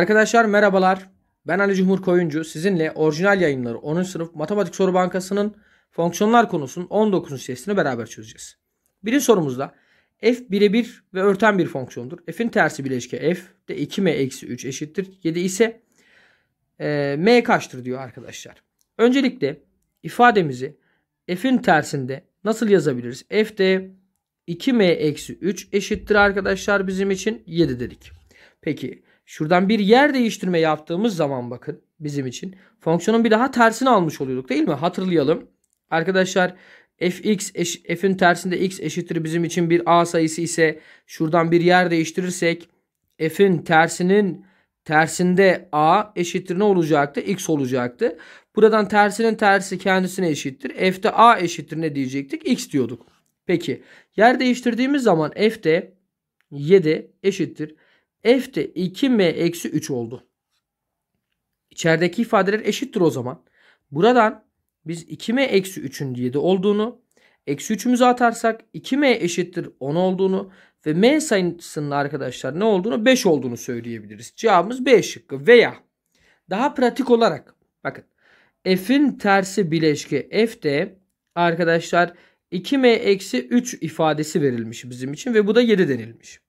Arkadaşlar merhabalar. Ben Ali Cumhur Koyuncu. Sizinle orijinal yayınları 10. sınıf Matematik Soru Bankası'nın fonksiyonlar konusunun 19. testini beraber çözeceğiz. Birinci sorumuzda f birebir ve örten bir fonksiyondur. f'in tersi bileşke f de 2m eksi 3 eşittir 7 ise e, m kaçtır diyor arkadaşlar. Öncelikle ifademizi f'in tersinde nasıl yazabiliriz? f de 2m eksi 3 eşittir arkadaşlar bizim için 7 dedik. Peki Şuradan bir yer değiştirme yaptığımız zaman bakın bizim için fonksiyonun bir daha tersini almış oluyorduk değil mi? Hatırlayalım. Arkadaşlar fx eş, f'in tersinde x eşittir bizim için bir a sayısı ise şuradan bir yer değiştirirsek f'in tersinin tersinde a eşittir ne olacaktı? x olacaktı. Buradan tersinin tersi kendisine eşittir. f'de a eşittir ne diyecektik? x diyorduk. Peki yer değiştirdiğimiz zaman f'de 7 eşittir F de 2m eksi 3 oldu. İçerideki ifadeler eşittir o zaman. Buradan biz 2m eksi 3'ün 7 olduğunu, eksi 3'ümüzü atarsak 2m eşittir 10 olduğunu ve m sayısının arkadaşlar ne olduğunu 5 olduğunu söyleyebiliriz. Cevabımız B şıkkı veya daha pratik olarak bakın f'in tersi bileşke f de arkadaşlar 2m eksi 3 ifadesi verilmiş bizim için ve bu da 7 denilmiş.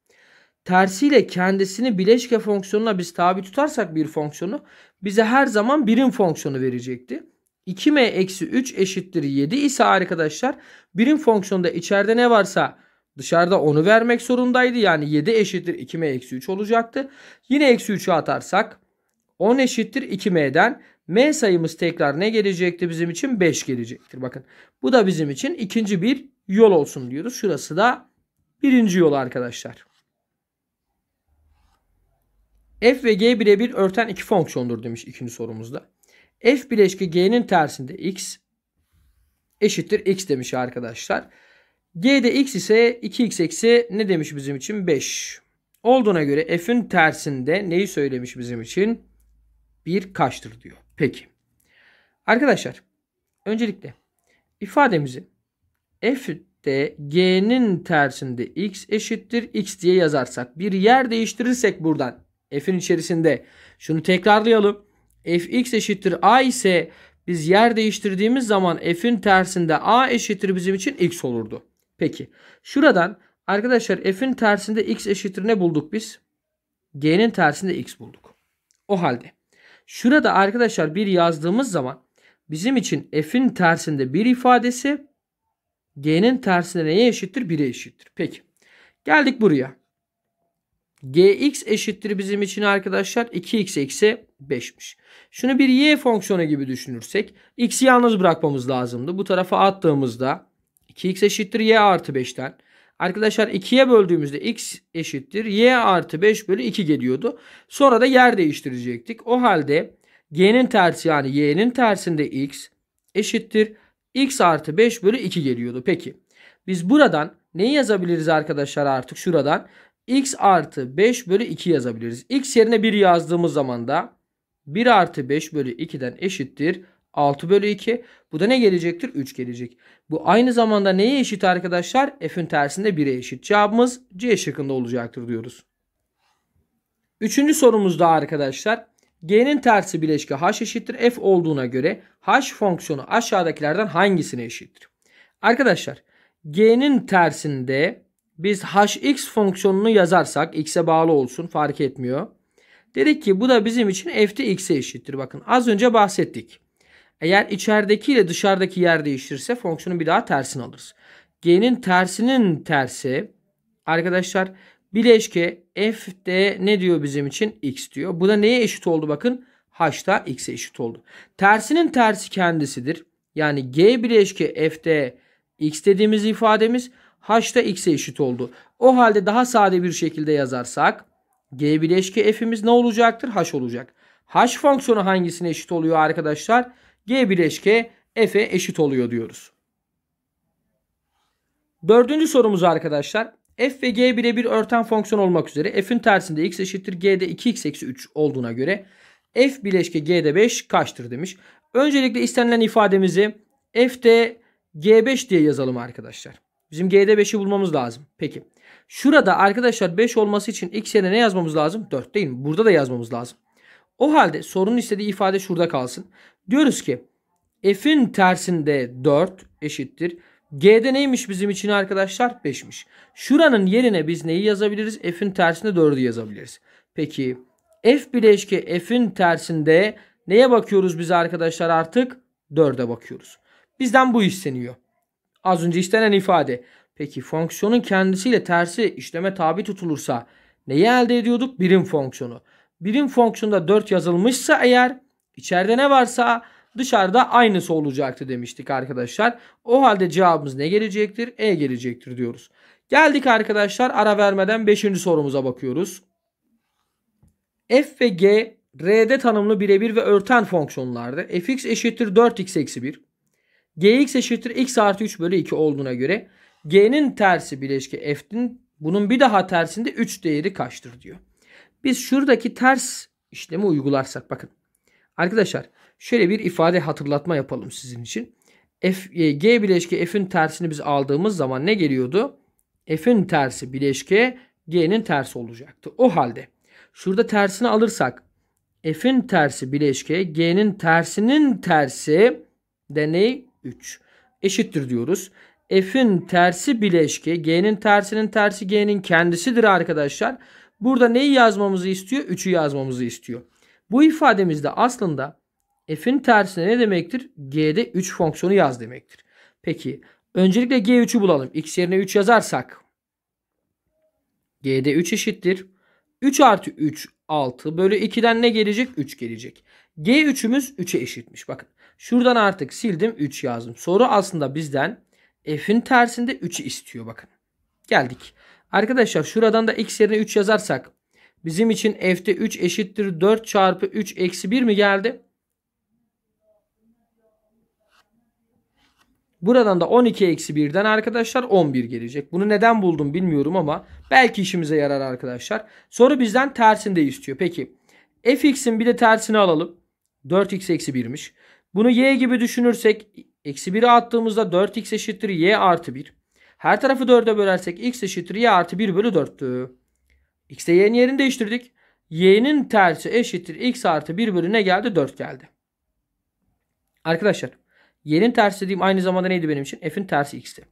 Tersiyle kendisini bileşke fonksiyonuna biz tabi tutarsak bir fonksiyonu bize her zaman birim fonksiyonu verecekti. 2m eksi 3 eşittir 7 ise arkadaşlar birim fonksiyonda içeride ne varsa dışarıda onu vermek zorundaydı. Yani 7 eşittir 2m eksi 3 olacaktı. Yine eksi 3'ü atarsak 10 eşittir 2m'den m sayımız tekrar ne gelecekti bizim için 5 gelecektir. Bakın bu da bizim için ikinci bir yol olsun diyoruz. Şurası da birinci yol arkadaşlar. F ve G birebir örten iki fonksiyondur demiş ikinci sorumuzda. F bileşki G'nin tersinde X eşittir X demiş arkadaşlar. G'de X ise 2X eksi ne demiş bizim için? 5. Olduğuna göre F'in tersinde neyi söylemiş bizim için? 1 kaçtır diyor. Peki. Arkadaşlar öncelikle ifademizi f'de G'nin tersinde X eşittir X diye yazarsak bir yer değiştirirsek buradan F'in içerisinde. Şunu tekrarlayalım. Fx eşittir A ise biz yer değiştirdiğimiz zaman F'in tersinde A eşittir bizim için X olurdu. Peki. Şuradan arkadaşlar F'in tersinde X eşittir ne bulduk biz? G'nin tersinde X bulduk. O halde. Şurada arkadaşlar bir yazdığımız zaman bizim için F'in tersinde bir ifadesi G'nin tersine neye eşittir? 1'e eşittir. Peki. Geldik buraya gx eşittir bizim için arkadaşlar 2x eksi 5'miş. Şunu bir y fonksiyonu gibi düşünürsek x'i yalnız bırakmamız lazımdı. Bu tarafa attığımızda 2x eşittir y artı 5'ten. Arkadaşlar 2'ye böldüğümüzde x eşittir y artı 5 bölü 2 geliyordu. Sonra da yer değiştirecektik. O halde g'nin tersi yani y'nin tersinde x eşittir x artı 5 bölü 2 geliyordu. Peki biz buradan neyi yazabiliriz arkadaşlar artık şuradan? x artı 5 bölü 2 yazabiliriz. x yerine 1 yazdığımız zaman da 1 artı 5 bölü 2'den eşittir. 6 bölü 2. Bu da ne gelecektir? 3 gelecek. Bu aynı zamanda neye eşit arkadaşlar? F'ün tersinde 1'e eşit. Cevabımız C şıkkında olacaktır diyoruz. Üçüncü sorumuzda arkadaşlar. G'nin tersi bileşke H eşittir F olduğuna göre H fonksiyonu aşağıdakilerden hangisine eşittir? Arkadaşlar G'nin tersinde biz hx fonksiyonunu yazarsak x'e bağlı olsun fark etmiyor. Dedik ki bu da bizim için f'de x'e eşittir. Bakın az önce bahsettik. Eğer içerideki ile dışarıdaki yer değiştirirse, fonksiyonun bir daha tersini alırız. G'nin tersinin tersi arkadaşlar bileşke f'de ne diyor bizim için x diyor. Bu da neye eşit oldu bakın h'da x'e eşit oldu. Tersinin tersi kendisidir. Yani g bileşke f'de x dediğimiz ifademiz h da x'e eşit oldu. O halde daha sade bir şekilde yazarsak g bileşke f'imiz ne olacaktır? h olacak. h fonksiyonu hangisine eşit oluyor arkadaşlar? g bileşke f'e eşit oluyor diyoruz. Dördüncü sorumuz arkadaşlar. f ve g birebir örten fonksiyon olmak üzere f'in tersinde x eşittir g'de 2x eksi 3 olduğuna göre f bileşke g'de 5 kaçtır demiş. Öncelikle istenilen ifademizi f'de g5 diye yazalım arkadaşlar. Bizim G'de 5'i bulmamız lazım. Peki. Şurada arkadaşlar 5 olması için x yerine ne yazmamız lazım? 4 değil mi? Burada da yazmamız lazım. O halde sorunun istediği ifade şurada kalsın. Diyoruz ki f'in tersinde 4 eşittir. G'de neymiş bizim için arkadaşlar? 5'miş. Şuranın yerine biz neyi yazabiliriz? F'in tersinde 4'ü yazabiliriz. Peki F bileşki F'in tersinde neye bakıyoruz biz arkadaşlar artık? 4'e bakıyoruz. Bizden bu isteniyor. Az önce istenen ifade. Peki fonksiyonun kendisiyle tersi işleme tabi tutulursa neyi elde ediyorduk? Birim fonksiyonu. Birim fonksiyonda 4 yazılmışsa eğer içeride ne varsa dışarıda aynısı olacaktı demiştik arkadaşlar. O halde cevabımız ne gelecektir? E gelecektir diyoruz. Geldik arkadaşlar ara vermeden 5. sorumuza bakıyoruz. F ve G R'de tanımlı birebir ve örten fonksiyonlardı. fx eşittir 4x eksi 1. Gx eşittir x artı 3 bölü 2 olduğuna göre g'nin tersi bileşke f'nin bunun bir daha tersinde 3 değeri kaçtır diyor. Biz şuradaki ters işlemi uygularsak bakın. Arkadaşlar şöyle bir ifade hatırlatma yapalım sizin için. F, e, G bileşke F'in tersini biz aldığımız zaman ne geliyordu? F'in tersi bileşke G'nin tersi olacaktı. O halde şurada tersini alırsak F'in tersi bileşke G'nin tersinin tersi de 3 eşittir diyoruz. F'in tersi bileşke, G'nin tersinin tersi G'nin kendisidir arkadaşlar. Burada neyi yazmamızı istiyor? 3'ü yazmamızı istiyor. Bu ifademizde aslında F'in tersine ne demektir? G'de 3 fonksiyonu yaz demektir. Peki öncelikle G3'ü bulalım. X yerine 3 yazarsak G'de 3 eşittir. 3 artı 3 6 bölü 2'den ne gelecek? 3 gelecek. G3'ümüz 3'e eşitmiş. Bakın Şuradan artık sildim 3 yazdım. Soru aslında bizden f'in tersinde 3'ü istiyor bakın. Geldik. Arkadaşlar şuradan da x yerine 3 yazarsak bizim için f'te 3 eşittir 4 çarpı 3 eksi 1 mi geldi? Buradan da 12 eksi 1'den arkadaşlar 11 gelecek. Bunu neden buldum bilmiyorum ama belki işimize yarar arkadaşlar. Soru bizden tersinde istiyor. Peki fx'in bir de tersini alalım. 4x eksi 1'miş. Bunu y gibi düşünürsek eksi 1'e attığımızda 4x eşittir y artı 1. Her tarafı 4'e bölersek x eşittir y artı 1 bölü 4'tü. x y'nin yerini değiştirdik. y'nin tersi eşittir x artı 1 bölü ne geldi? 4 geldi. Arkadaşlar y'nin tersi dediğim aynı zamanda neydi benim için? f'in tersi x'ti.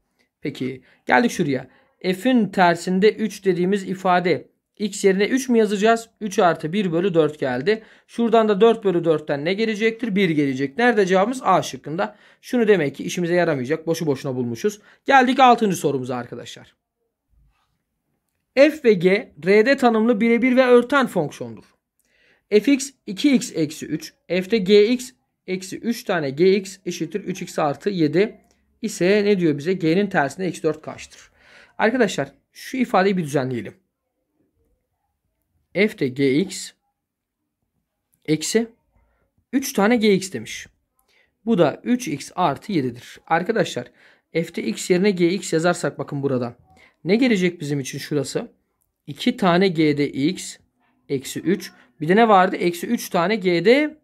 Peki geldik şuraya. f'in tersinde 3 dediğimiz ifade X yerine 3 mi yazacağız? 3 artı 1 bölü 4 geldi. Şuradan da 4 bölü 4'ten ne gelecektir? 1 gelecek. Nerede cevabımız? A şıkkında. Şunu demek ki işimize yaramayacak. Boşu boşuna bulmuşuz. Geldik 6. sorumuza arkadaşlar. F ve G R'de tanımlı birebir ve örten fonksiyondur. fx 2x eksi 3. F'de gx eksi 3 tane gx eşittir 3x artı 7 ise ne diyor bize? G'nin tersine x4 kaçtır? Arkadaşlar şu ifadeyi bir düzenleyelim f de gx eksi 3 tane gx demiş. Bu da 3x artı 7'dir. Arkadaşlar f'de x yerine gx yazarsak bakın buradan. Ne gelecek bizim için şurası? 2 tane g'de x eksi 3. Bir de ne vardı? Eksi 3 tane g'de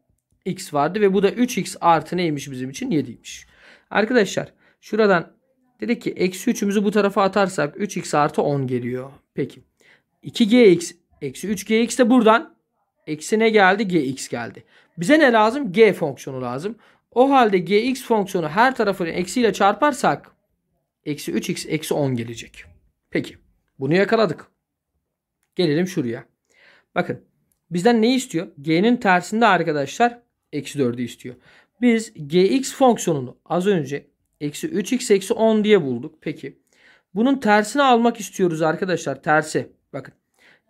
x vardı ve bu da 3x artı neymiş bizim için? 7'ymiş. Arkadaşlar şuradan dedi ki eksi 3'ümüzü bu tarafa atarsak 3x artı 10 geliyor. Peki. 2gx Eksi 3 gx de buradan. Eksi ne geldi? gx geldi. Bize ne lazım? g fonksiyonu lazım. O halde gx fonksiyonu her tarafını eksiyle çarparsak eksi 3x eksi 10 gelecek. Peki. Bunu yakaladık. Gelelim şuraya. Bakın. Bizden ne istiyor? G'nin tersinde arkadaşlar eksi 4'ü istiyor. Biz gx fonksiyonunu az önce eksi 3x eksi 10 diye bulduk. Peki. Bunun tersini almak istiyoruz arkadaşlar. Tersi. Bakın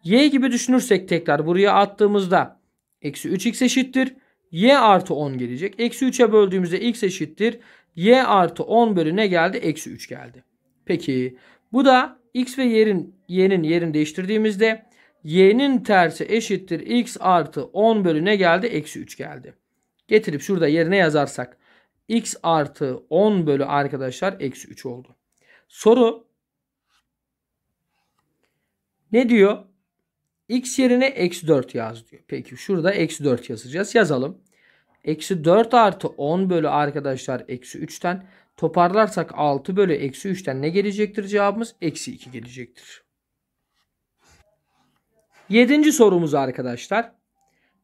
y gibi düşünürsek tekrar buraya attığımızda eksi 3x eşittir. y artı 10 gelecek. Eksi 3'e böldüğümüzde x eşittir. y artı 10 bölü ne geldi? Eksi 3 geldi. Peki bu da x ve y'nin y'nin yerini değiştirdiğimizde y'nin tersi eşittir x artı 10 bölü ne geldi? Eksi 3 geldi. Getirip şurada yerine yazarsak x artı 10 bölü arkadaşlar eksi 3 oldu. Soru ne diyor? X yerine eksi 4 yaz diyor. Peki şurada eksi 4 yazacağız. Yazalım. Eksi 4 artı 10 bölü arkadaşlar eksi 3'ten toparlarsak 6 bölü eksi 3'ten ne gelecektir cevabımız? Eksi 2 gelecektir. Yedinci sorumuz arkadaşlar.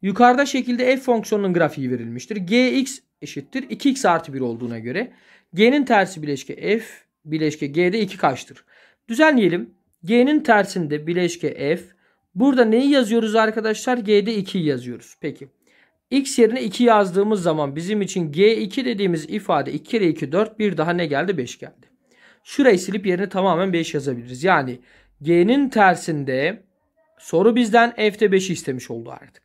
Yukarıda şekilde f fonksiyonunun grafiği verilmiştir. gx eşittir 2x artı 1 olduğuna göre g'nin tersi bileşke f bileşke g'de 2 kaçtır? Düzenleyelim. g'nin tersinde bileşke f Burada neyi yazıyoruz arkadaşlar? G'de 2'yi yazıyoruz. Peki. X yerine 2 yazdığımız zaman bizim için G2 dediğimiz ifade 2 kere 2 4 bir daha ne geldi? 5 geldi. Şurayı silip yerine tamamen 5 yazabiliriz. Yani G'nin tersinde soru bizden F'de 5'i istemiş oldu artık.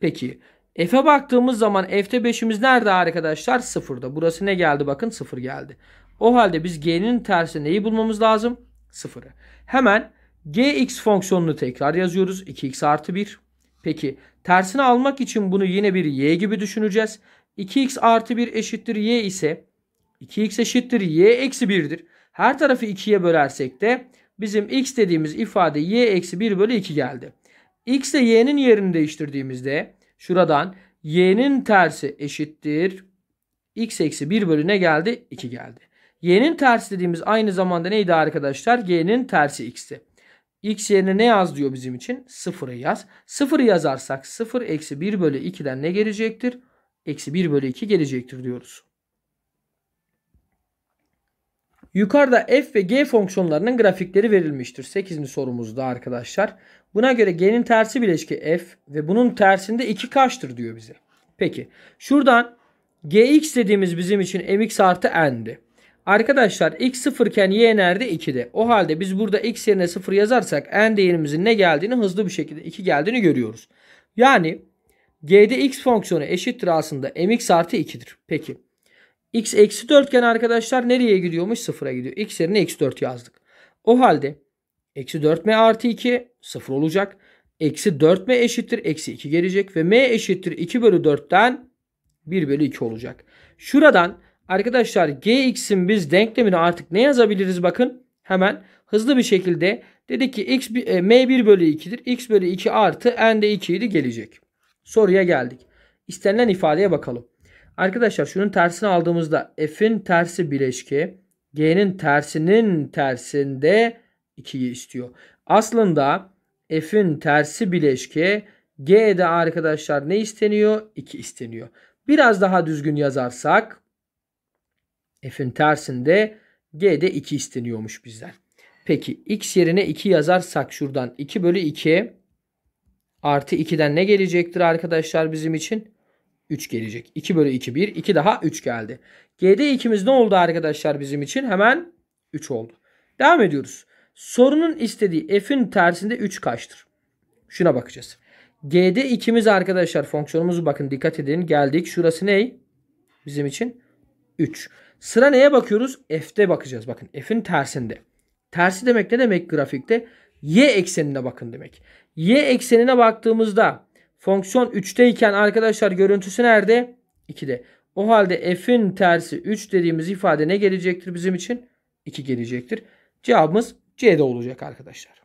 Peki F'e baktığımız zaman F'de 5'imiz nerede arkadaşlar? 0'da. Burası ne geldi? Bakın 0 geldi. O halde biz G'nin tersi neyi bulmamız lazım? 0'ı. Hemen gx fonksiyonunu tekrar yazıyoruz. 2x artı 1. Peki tersini almak için bunu yine bir y gibi düşüneceğiz. 2x artı 1 eşittir y ise 2x eşittir y eksi 1'dir. Her tarafı 2'ye bölersek de bizim x dediğimiz ifade y eksi 1 bölü 2 geldi. x ile y'nin yerini değiştirdiğimizde şuradan y'nin tersi eşittir x eksi 1 bölü ne geldi? 2 geldi. y'nin tersi dediğimiz aynı zamanda neydi arkadaşlar? y'nin tersi x'ti. X yerine ne yaz diyor bizim için? 0'ı yaz. 0'ı yazarsak 0 eksi 1 bölü 2'den ne gelecektir? Eksi 1 bölü 2 gelecektir diyoruz. Yukarıda f ve g fonksiyonlarının grafikleri verilmiştir. 8. sorumuzda arkadaşlar. Buna göre g'nin tersi bileşki f ve bunun tersinde 2 kaçtır diyor bize. Peki şuradan gx dediğimiz bizim için mx artı n'di. Arkadaşlar x 0 iken y nerede? 2'de. O halde biz burada x yerine 0 yazarsak n değerimizin ne geldiğini hızlı bir şekilde 2 geldiğini görüyoruz. Yani g'de x fonksiyonu eşittir aslında mx artı 2'dir. Peki x eksi 4 iken arkadaşlar nereye gidiyormuş? 0'a gidiyor. x yerine eksi 4 yazdık. O halde eksi 4m artı 2 0 olacak. Eksi 4m eşittir. Eksi 2 gelecek ve m eşittir 2 bölü 4'ten 1 bölü 2 olacak. Şuradan Arkadaşlar gx'in biz denklemini artık ne yazabiliriz bakın. Hemen hızlı bir şekilde dedi ki x, e, m1 bölü 2'dir. x bölü 2 artı n de 2 gelecek. Soruya geldik. İstenilen ifadeye bakalım. Arkadaşlar şunun tersini aldığımızda f'in tersi bileşke g'nin tersinin tersinde 2'yi istiyor. Aslında f'in tersi bileşki G'de arkadaşlar ne isteniyor? 2 isteniyor. Biraz daha düzgün yazarsak F'in tersinde G'de 2 isteniyormuş bizden. Peki x yerine 2 yazarsak şuradan 2 bölü 2 artı 2'den ne gelecektir arkadaşlar bizim için? 3 gelecek. 2 bölü 2 1. 2 daha 3 geldi. G'de 2'miz ne oldu arkadaşlar bizim için? Hemen 3 oldu. Devam ediyoruz. Sorunun istediği f'in tersinde 3 kaçtır? Şuna bakacağız. G'de 2'miz arkadaşlar fonksiyonumuzu bakın dikkat edin. Geldik. Şurası ne? Bizim için 3. 3. Sıra neye bakıyoruz? F'de bakacağız. Bakın F'in tersinde. Tersi demek ne demek grafikte? Y eksenine bakın demek. Y eksenine baktığımızda fonksiyon 3'te iken arkadaşlar görüntüsü nerede? 2'de. O halde F'in tersi 3 dediğimiz ifade ne gelecektir bizim için? 2 gelecektir. Cevabımız C'de olacak arkadaşlar.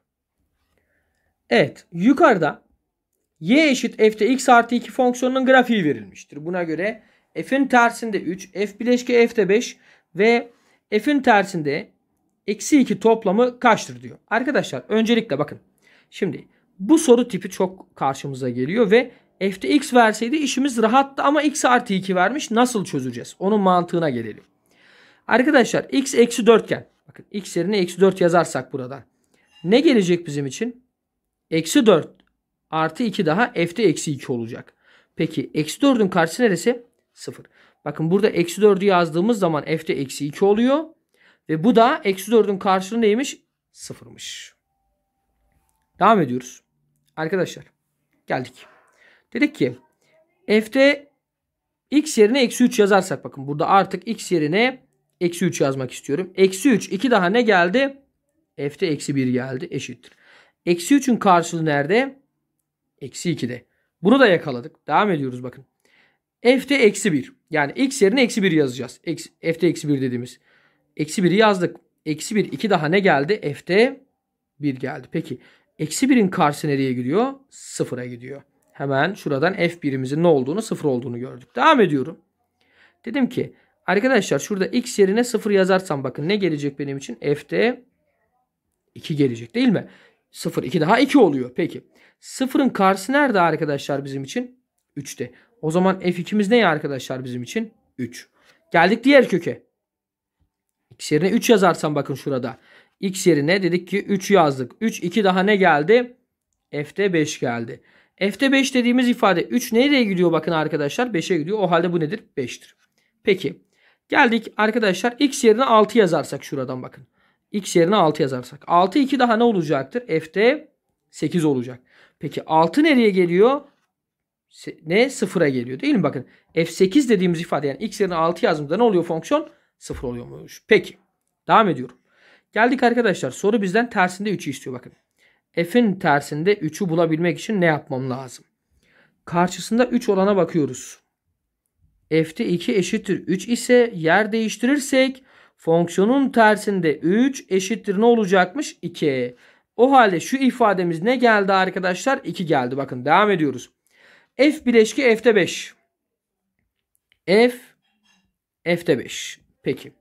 Evet yukarıda y eşit f'te x artı 2 fonksiyonunun grafiği verilmiştir. Buna göre F'in tersinde 3. F bileşke F'de 5. Ve F'in tersinde eksi 2 toplamı kaçtır diyor. Arkadaşlar öncelikle bakın. Şimdi bu soru tipi çok karşımıza geliyor ve F'de X verseydi işimiz rahattı ama X artı 2 vermiş. Nasıl çözeceğiz? Onun mantığına gelelim. Arkadaşlar X eksi 4 iken bakın X yerine eksi 4 yazarsak burada Ne gelecek bizim için? Eksi 4 artı 2 daha F'de eksi 2 olacak. Peki eksi 4'ün karşısı neresi? 0. Bakın burada eksi 4'ü yazdığımız zaman f'de eksi 2 oluyor. Ve bu da eksi 4'ün karşılığı neymiş? 0'mış. Devam ediyoruz. Arkadaşlar geldik. Dedik ki f'de x yerine eksi 3 yazarsak bakın burada artık x yerine eksi 3 yazmak istiyorum. Eksi 3 2 daha ne geldi? F'de eksi 1 geldi eşittir. Eksi 3'ün karşılığı nerede? Eksi 2'de. Bunu da yakaladık. Devam ediyoruz bakın f'te eksi 1. Yani x yerine eksi 1 yazacağız. X, f'te eksi 1 dediğimiz. Eksi 1'i yazdık. Eksi 1 2 daha ne geldi? F'te 1 geldi. Peki eksi 1'in karşısı nereye gidiyor? sıfıra gidiyor. Hemen şuradan f birimizin ne olduğunu sıfır olduğunu gördük. Devam ediyorum. Dedim ki arkadaşlar şurada x yerine sıfır yazarsam bakın ne gelecek benim için? F'te 2 gelecek değil mi? 0 2 daha 2 oluyor. Peki. 0'ın karşısı nerede arkadaşlar bizim için? 3'te. O zaman f2'miz ne ya arkadaşlar bizim için? 3. Geldik diğer köke. X yerine 3 yazarsam bakın şurada. X yerine dedik ki 3 yazdık. 3 2 daha ne geldi? F'de 5 geldi. F'de 5 dediğimiz ifade 3 nereye gidiyor bakın arkadaşlar? 5'e gidiyor. O halde bu nedir? 5'tir. Peki. Geldik arkadaşlar x yerine 6 yazarsak şuradan bakın. X yerine 6 yazarsak. 6 2 daha ne olacaktır? F'de 8 olacak. Peki 6 nereye geliyor? ne? Sıfıra geliyor değil mi? Bakın f8 dediğimiz ifade yani x yerine 6 yazdığımızda ne oluyor fonksiyon? Sıfır oluyormuş. Peki. Devam ediyorum. Geldik arkadaşlar. Soru bizden tersinde 3'ü istiyor bakın. F'in tersinde 3'ü bulabilmek için ne yapmam lazım? Karşısında 3 olana bakıyoruz. F'te 2 eşittir 3 ise yer değiştirirsek fonksiyonun tersinde 3 eşittir ne olacakmış? 2. O halde şu ifademiz ne geldi arkadaşlar? 2 geldi. Bakın devam ediyoruz. F bileşki F'te 5. F F'te 5. Peki.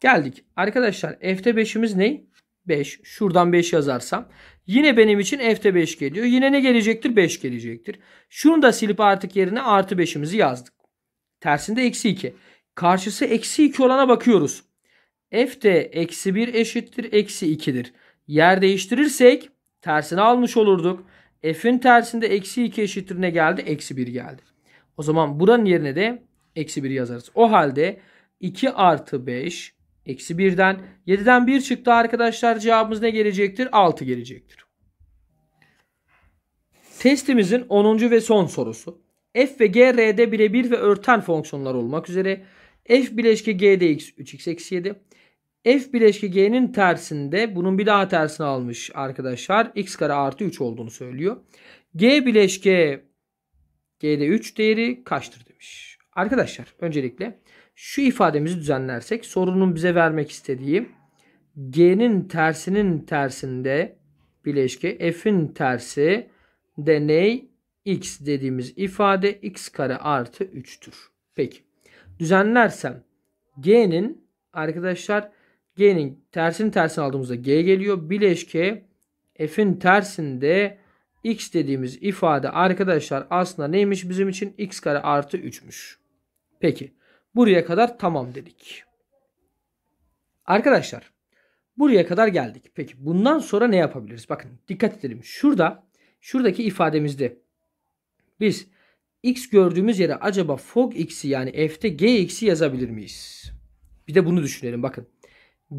Geldik. Arkadaşlar F'te 5'imiz ne? 5. Şuradan 5 yazarsam. Yine benim için F'te 5 geliyor. Yine ne gelecektir? 5 gelecektir. Şunu da silip artık yerine artı 5'imizi yazdık. Tersinde eksi 2. Karşısı eksi 2 olana bakıyoruz. F eksi 1 eşittir eksi 2'dir. Yer değiştirirsek tersini almış olurduk. F'in tersinde eksi 2 eşittir ne geldi? Eksi 1 geldi. O zaman buranın yerine de eksi 1 yazarız. O halde 2 artı 5 eksi 1'den 7'den 1 çıktı arkadaşlar. Cevabımız ne gelecektir? 6 gelecektir. Testimizin 10. ve son sorusu. F ve G, R'de birebir ve örten fonksiyonlar olmak üzere. F bileşke G dx 3x eksi 7. F bileşki G'nin tersinde bunun bir daha tersini almış arkadaşlar. X kare artı 3 olduğunu söylüyor. G bileşke G'de 3 değeri kaçtır demiş. Arkadaşlar öncelikle şu ifademizi düzenlersek sorunun bize vermek istediği G'nin tersinin tersinde bileşke F'in tersi deney X dediğimiz ifade X kare artı 3'tür. Peki düzenlersem G'nin arkadaşlar G'nin tersini tersine aldığımızda G geliyor. Bileşke F'in tersinde X dediğimiz ifade arkadaşlar aslında neymiş bizim için? X kare artı 3'müş. Peki buraya kadar tamam dedik. Arkadaşlar buraya kadar geldik. Peki bundan sonra ne yapabiliriz? Bakın dikkat edelim. Şurada şuradaki ifademizde biz x gördüğümüz yere acaba fog x'i yani f'te g x'i yazabilir miyiz? Bir de bunu düşünelim bakın.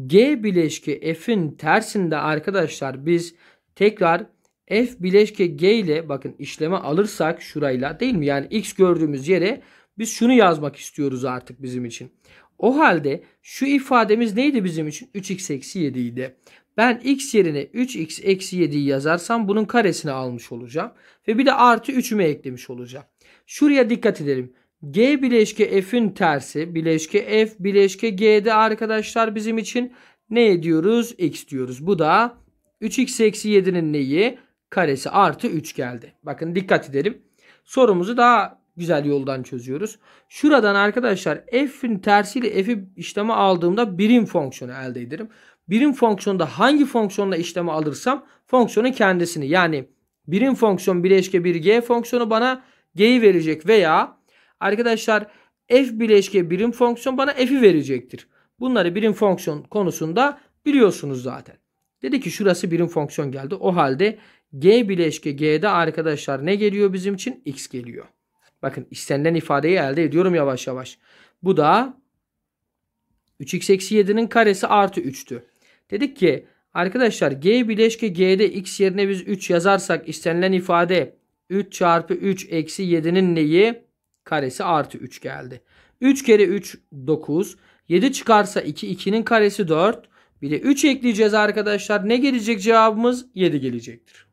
G bileşki F'in tersinde arkadaşlar biz tekrar F bileşke G ile bakın işleme alırsak şurayla değil mi? Yani X gördüğümüz yere biz şunu yazmak istiyoruz artık bizim için. O halde şu ifademiz neydi bizim için? 3x eksi 7 idi. Ben x yerine 3x eksi 7'yi yazarsam bunun karesini almış olacağım. Ve bir de artı 3'ümü eklemiş olacağım. Şuraya dikkat edelim. G bileşke F'in tersi bileşke F bileşke G'de arkadaşlar bizim için ne diyoruz? X diyoruz. Bu da 3x eksi 7'nin neyi? Karesi artı 3 geldi. Bakın dikkat edelim. Sorumuzu daha güzel yoldan çözüyoruz. Şuradan arkadaşlar f'in tersiyle f'i işleme aldığımda birim fonksiyonu elde ederim. Birim fonksiyonda hangi fonksiyonla işleme alırsam fonksiyonun kendisini yani birim fonksiyon bileşke bir g fonksiyonu bana g'yi verecek veya Arkadaşlar f bileşke birim fonksiyon bana f'i verecektir. Bunları birim fonksiyon konusunda biliyorsunuz zaten. Dedi ki şurası birim fonksiyon geldi. O halde g bileşke g'de arkadaşlar ne geliyor bizim için? x geliyor. Bakın istenilen ifadeyi elde ediyorum yavaş yavaş. Bu da 3x eksi 7'nin karesi artı 3'tü. Dedik ki arkadaşlar g bileşke g'de x yerine biz 3 yazarsak istenilen ifade 3 çarpı 3 eksi 7'nin neyi? karesi artı 3 geldi. 3 kere 3 9. 7 çıkarsa 2 2'nin karesi 4. Bir de 3 ekleyeceğiz arkadaşlar. Ne gelecek cevabımız? 7 gelecektir.